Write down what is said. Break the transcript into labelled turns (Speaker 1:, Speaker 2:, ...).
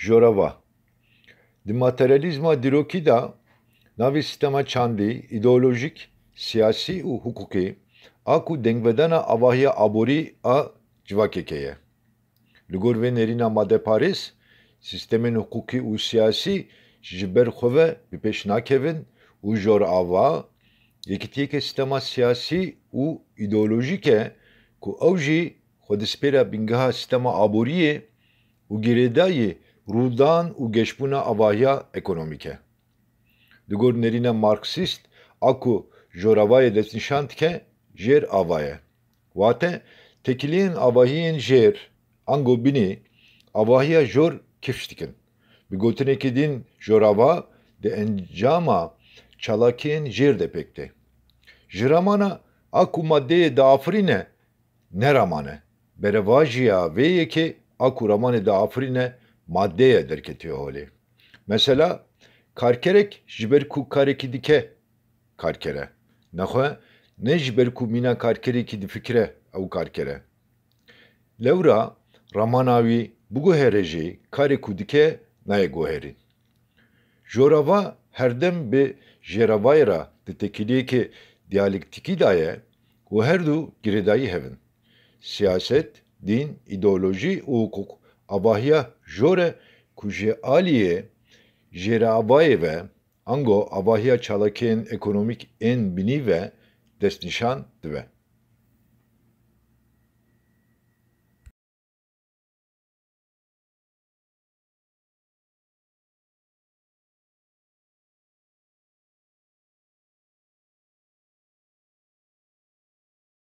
Speaker 1: Jorava. Di materializma dirokida navi sistema çandi ideolojik, siyasi u hukuki aku dengvedana avahya abori a civakekeye. Ligor ve nerina madeparis sistemin hukuki u siyasi jiberxove bipeşnakevin u jorava yekitiyeke sistema siyasi u ideolojike ku avji خودسپیرا بنگها سیستما aboriye, و گریدایی Rudan u geçbuna avahya ekonomike. Digor nerîne Marksist aku joravaye desnişantke jer avaye. Vate tekilin avahiyên jer ango bini avahiya jor kifştikin. Bi gotinekî din jorava de encama çalakiyên jer de pekte. Jiramana aku maddeyê dafirîne ne ramane. Berevajiya vê yekê aku ramanê dafirîne maddeye derketio holi. Mesela karkerek jiberku kareki dike karkere. Nahve ne jiberku mina karkereki di fikre ev karkere. Levra ramanavi bugu hereji kareku dike naye goherin. Jorava herdem bi jeravayra ditekiliyeki diyalektiki daye ve her du giredayi hevin. Siyaset, din, ideoloji, hukuk Avahya Jore Kuje Aliye jere ve Ango Avahya Çalaken Ekonomik En Bini ve Desnişan Dve.